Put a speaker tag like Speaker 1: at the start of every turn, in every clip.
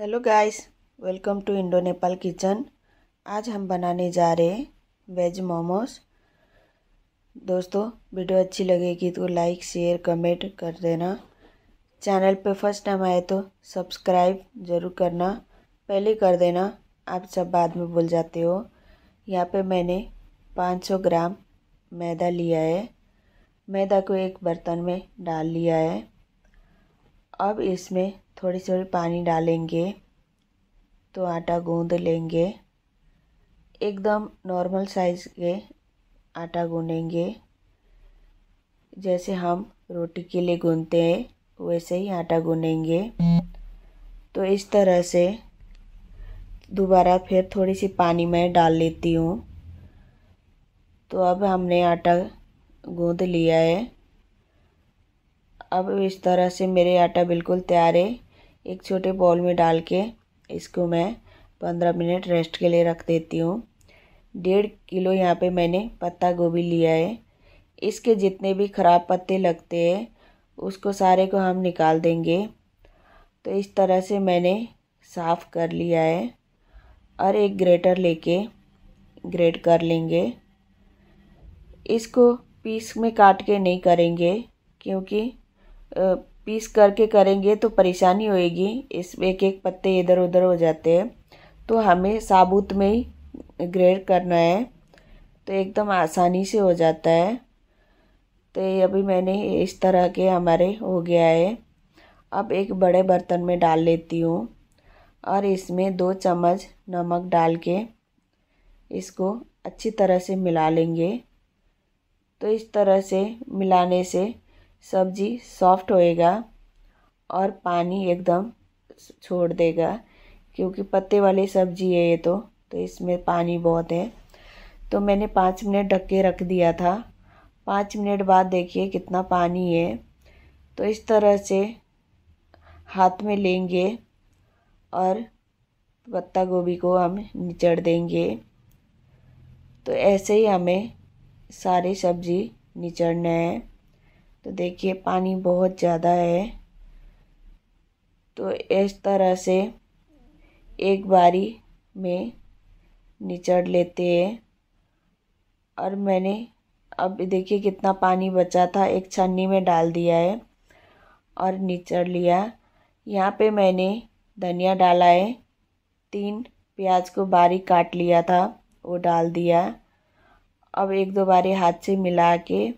Speaker 1: hello guys welcome to Indo Nepal kitchen आज हम बनाने जा रहे हैं वेज मोमोस दोस्तों वीडियो अच्छी लगेगी तो लाइक शेयर कमेंट कर देना चैनल पे फर्स्ट टाइम आए तो सब्सक्राइब ज़रूर करना पहले कर देना आप सब बाद में भूल जाते हो यहाँ पे मैंने 500 ग्राम मैदा लिया है मैदा को एक बर्तन में डाल लिया है अब इसमें थोड़ी थोड़ी पानी डालेंगे तो आटा गूँध लेंगे एकदम नॉर्मल साइज़ के आटा गूँधेंगे जैसे हम रोटी के लिए गूँधते हैं वैसे ही आटा गूँधेंगे तो इस तरह से दोबारा फिर थोड़ी सी पानी में डाल लेती हूँ तो अब हमने आटा गूँध लिया है अब इस तरह से मेरे आटा बिल्कुल तैयार है एक छोटे बॉल में डाल के इसको मैं पंद्रह मिनट रेस्ट के लिए रख देती हूँ डेढ़ किलो यहाँ पे मैंने पत्ता गोभी लिया है इसके जितने भी ख़राब पत्ते लगते हैं उसको सारे को हम निकाल देंगे तो इस तरह से मैंने साफ़ कर लिया है और एक ग्रेटर लेके ग्रेट कर लेंगे इसको पीस में काट के नहीं करेंगे क्योंकि पीस करके करेंगे तो परेशानी होएगी इस एक एक पत्ते इधर उधर हो जाते हैं तो हमें साबुत में ही ग्रेड करना है तो एकदम आसानी से हो जाता है तो अभी मैंने इस तरह के हमारे हो गया है अब एक बड़े बर्तन में डाल लेती हूँ और इसमें दो चम्मच नमक डाल के इसको अच्छी तरह से मिला लेंगे तो इस तरह से मिलाने से सब्जी सॉफ्ट होएगा और पानी एकदम छोड़ देगा क्योंकि पत्ते वाली सब्जी है ये तो तो इसमें पानी बहुत है तो मैंने पाँच मिनट ढक के रख दिया था पाँच मिनट बाद देखिए कितना पानी है तो इस तरह से हाथ में लेंगे और पत्ता गोभी को हम निचड़ देंगे तो ऐसे ही हमें सारी सब्ज़ी निचड़ना है तो देखिए पानी बहुत ज़्यादा है तो इस तरह से एक बारी में निचड़ लेते हैं और मैंने अब देखिए कितना पानी बचा था एक छन्नी में डाल दिया है और निचड़ लिया यहाँ पे मैंने धनिया डाला है तीन प्याज को बारीक काट लिया था वो डाल दिया अब एक दो बारी हाथ से मिला के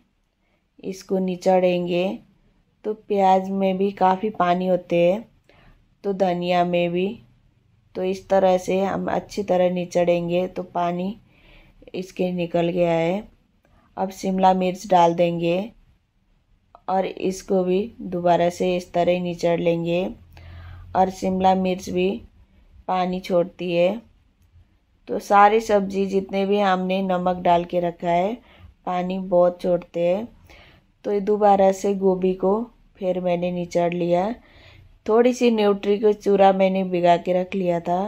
Speaker 1: इसको निचोड़ेंगे तो प्याज में भी काफ़ी पानी होते हैं तो धनिया में भी तो इस तरह से हम अच्छी तरह निचड़ेंगे तो पानी इसके निकल गया है अब शिमला मिर्च डाल देंगे और इसको भी दोबारा से इस तरह निचड़ लेंगे और शिमला मिर्च भी पानी छोड़ती है तो सारी सब्ज़ी जितने भी हमने नमक डाल के रखा है पानी बहुत छोड़ते हैं तो ये दोबारा से गोभी को फिर मैंने निचड़ लिया थोड़ी सी न्यूट्री को चूरा मैंने भिगा के रख लिया था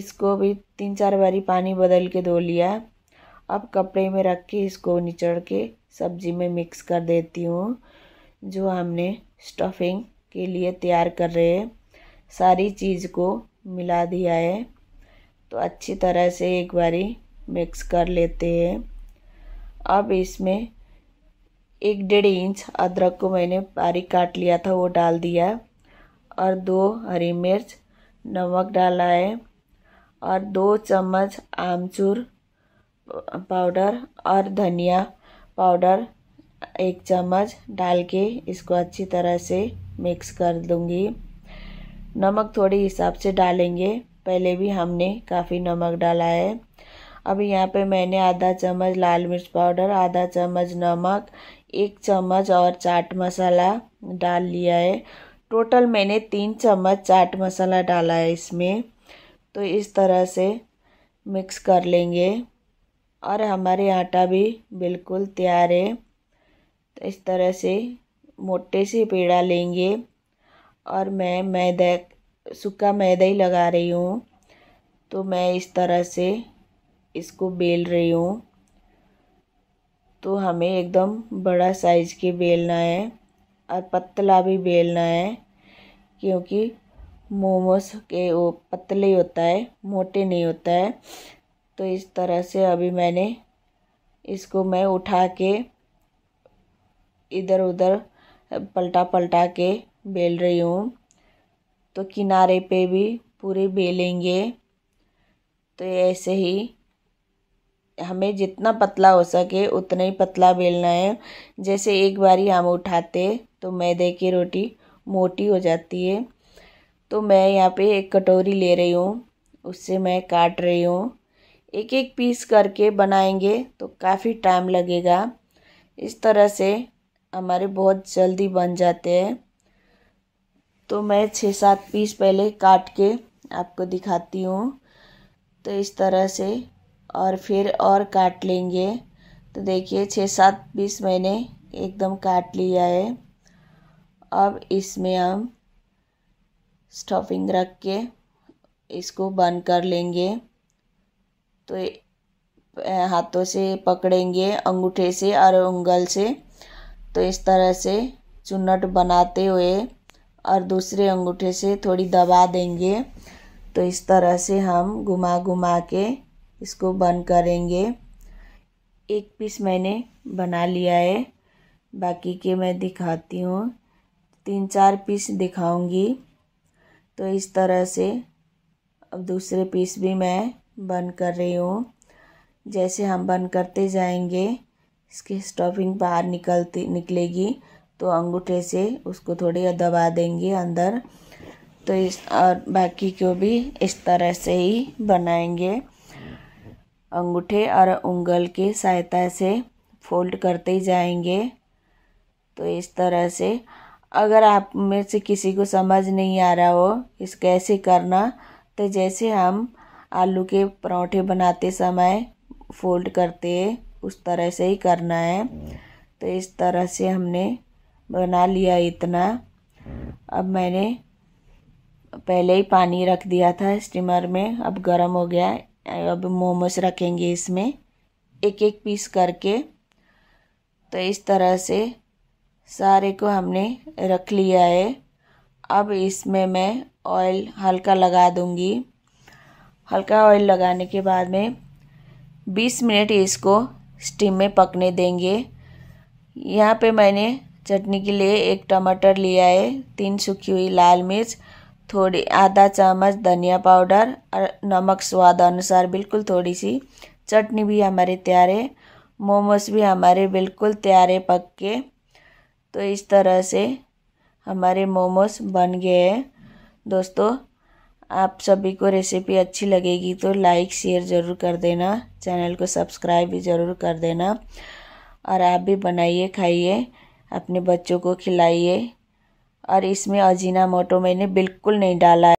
Speaker 1: इसको भी तीन चार बारी पानी बदल के धो लिया अब कपड़े में रख के इसको निचड़ के सब्जी में मिक्स कर देती हूँ जो हमने स्टफिंग के लिए तैयार कर रहे हैं सारी चीज़ को मिला दिया है तो अच्छी तरह से एक बारी मिक्स कर लेते हैं अब इसमें एक डेढ़ इंच अदरक को मैंने बारीक काट लिया था वो डाल दिया और दो हरी मिर्च नमक डाला है और दो चम्मच आमचूर पाउडर और धनिया पाउडर एक चम्मच डाल के इसको अच्छी तरह से मिक्स कर दूंगी नमक थोड़े हिसाब से डालेंगे पहले भी हमने काफ़ी नमक डाला है अब यहाँ पे मैंने आधा चम्मच लाल मिर्च पाउडर आधा चम्मच नमक एक चम्मच और चाट मसाला डाल लिया है टोटल मैंने तीन चम्मच चाट मसाला डाला है इसमें तो इस तरह से मिक्स कर लेंगे और हमारे आटा भी बिल्कुल तैयार है तो इस तरह से मोटे से पेड़ा लेंगे और मैं मैदा सूखा मैदा ही लगा रही हूँ तो मैं इस तरह से इसको बेल रही हूँ तो हमें एकदम बड़ा साइज के बेलना है और पतला भी बेलना है क्योंकि मोमोस के वो पतले होता है मोटे नहीं होता है तो इस तरह से अभी मैंने इसको मैं उठा के इधर उधर पलटा पलटा के बेल रही हूँ तो किनारे पे भी पूरे बेलेंगे तो ऐसे ही हमें जितना पतला हो सके उतना ही पतला बेलना है जैसे एक बारी हम उठाते तो मैदे की रोटी मोटी हो जाती है तो मैं यहाँ पे एक कटोरी ले रही हूँ उससे मैं काट रही हूँ एक एक पीस करके बनाएंगे तो काफ़ी टाइम लगेगा इस तरह से हमारे बहुत जल्दी बन जाते हैं तो मैं छः सात पीस पहले काट के आपको दिखाती हूँ तो इस तरह से और फिर और काट लेंगे तो देखिए छः सात बीस मैंने एकदम काट लिया है अब इसमें हम स्टफिंग रख के इसको बंद कर लेंगे तो हाथों से पकड़ेंगे अंगूठे से और उंगल से तो इस तरह से चुन्नट बनाते हुए और दूसरे अंगूठे से थोड़ी दबा देंगे तो इस तरह से हम घुमा घुमा के इसको बंद करेंगे एक पीस मैंने बना लिया है बाकी के मैं दिखाती हूँ तीन चार पीस दिखाऊंगी तो इस तरह से अब दूसरे पीस भी मैं बंद कर रही हूँ जैसे हम बंद करते जाएंगे इसके स्टफिंग बाहर निकलती निकलेगी तो अंगूठे से उसको थोड़ी दबा देंगे अंदर तो इस और बाकी को भी इस तरह से ही बनाएंगे अंगूठे और उंगल की सहायता से फोल्ड करते ही जाएंगे तो इस तरह से अगर आप में से किसी को समझ नहीं आ रहा हो इस कैसे करना तो जैसे हम आलू के परौठे बनाते समय फोल्ड करते उस तरह से ही करना है तो इस तरह से हमने बना लिया इतना अब मैंने पहले ही पानी रख दिया था स्टीमर में अब गर्म हो गया अब मोमोस रखेंगे इसमें एक एक पीस करके तो इस तरह से सारे को हमने रख लिया है अब इसमें मैं ऑयल हल्का लगा दूँगी हल्का ऑयल लगाने के बाद में 20 मिनट इसको स्टीम में पकने देंगे यहाँ पे मैंने चटनी के लिए एक टमाटर लिया है तीन सूखी हुई लाल मिर्च थोड़ी आधा चम्मच धनिया पाउडर और नमक स्वाद अनुसार बिल्कुल थोड़ी सी चटनी भी हमारे तैयार है मोमोस भी हमारे बिल्कुल तैयार है पक के तो इस तरह से हमारे मोमोस बन गए हैं दोस्तों आप सभी को रेसिपी अच्छी लगेगी तो लाइक शेयर ज़रूर कर देना चैनल को सब्सक्राइब भी ज़रूर कर देना और आप भी बनाइए खाइए अपने बच्चों को खिलाइए और इसमें अजीना मोटो मैंने बिल्कुल नहीं डाला है